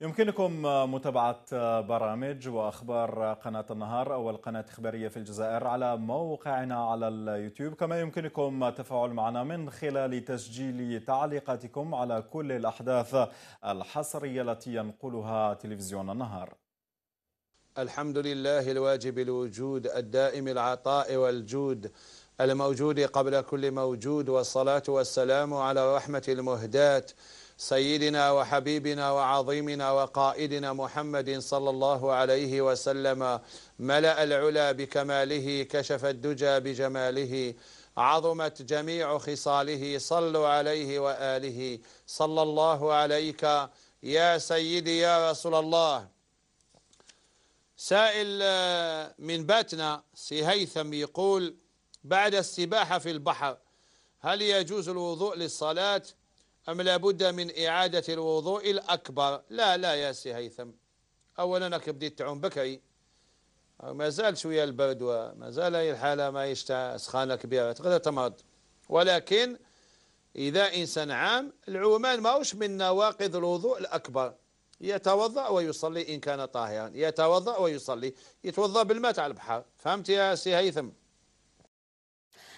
يمكنكم متابعة برامج وأخبار قناة النهار أو القناة الإخبارية في الجزائر على موقعنا على اليوتيوب كما يمكنكم التفاعل معنا من خلال تسجيل تعليقاتكم على كل الأحداث الحصرية التي ينقلها تلفزيون النهار الحمد لله الواجب الوجود الدائم العطاء والجود الموجود قبل كل موجود والصلاة والسلام على رحمة المهدات سيدنا وحبيبنا وعظيمنا وقائدنا محمد صلى الله عليه وسلم ملأ العلا بكماله كشف الدجى بجماله عظمت جميع خصاله صلوا عليه وآله صلى الله عليك يا سيدي يا رسول الله سائل آه، من باتنا سي هيثم يقول بعد السباحة في البحر هل يجوز الوضوء للصلاة؟ أم لابد من إعادة الوضوء الأكبر لا لا يا سي هيثم أولا أنك بديت تعوم بكري ما زال شوية البرد وما زال الحالة ما يشتع سخانة كبيرة تقدر تمرض ولكن إذا إنسان عام العومان ماهوش من نواقض الوضوء الأكبر يتوضأ ويصلي إن كان طاهرا يتوضأ ويصلي يتوضأ بالماء على البحر فهمت يا سي هيثم